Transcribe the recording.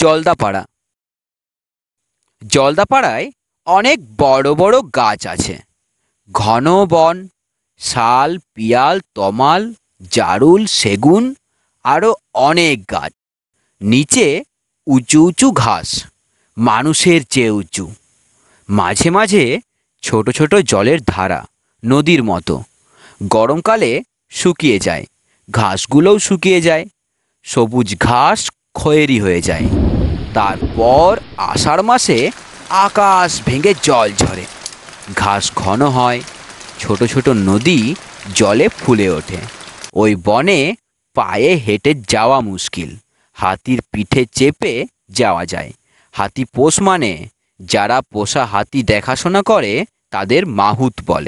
জলদাপাড়া জলদাপাড়ায় অনেক বড় বড় গাছ আছে ঘন বন শাল পিয়াল তমাল জারুল সেগুন আরও অনেক গাছ নিচে উঁচু উঁচু ঘাস মানুষের চেয়ে উঁচু মাঝে মাঝে ছোট ছোট জলের ধারা নদীর মতো গরমকালে শুকিয়ে যায় ঘাসগুলোও শুকিয়ে যায় সবুজ ঘাস খয়েরি হয়ে যায় তারপর আষাঢ় মাসে আকাশ ভেঙে জল ঝরে ঘাস ঘন হয় ছোট ছোট নদী জলে ফুলে ওঠে ওই বনে পায়ে হেঁটে যাওয়া মুশকিল হাতির পিঠে চেপে যাওয়া যায় হাতি পোষ মানে যারা পোষা হাতি দেখাশোনা করে তাদের মাহুত বলে